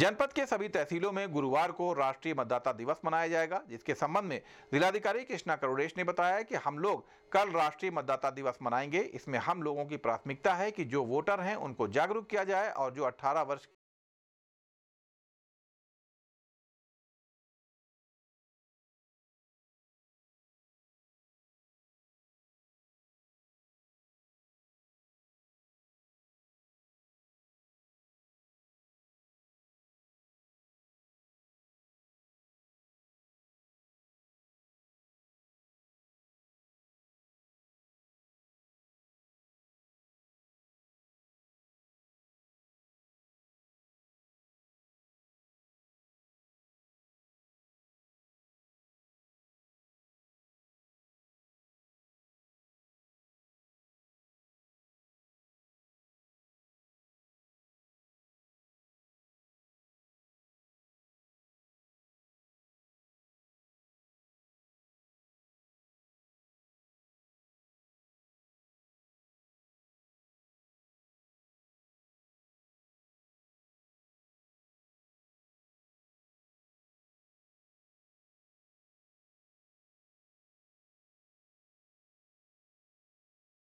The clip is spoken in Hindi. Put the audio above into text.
जनपद के सभी तहसीलों में गुरुवार को राष्ट्रीय मतदाता दिवस मनाया जाएगा जिसके संबंध में जिलाधिकारी कृष्णा करुड़ेश ने बताया कि हम लोग कल राष्ट्रीय मतदाता दिवस मनाएंगे इसमें हम लोगों की प्राथमिकता है कि जो वोटर हैं उनको जागरूक किया जाए और जो 18 वर्ष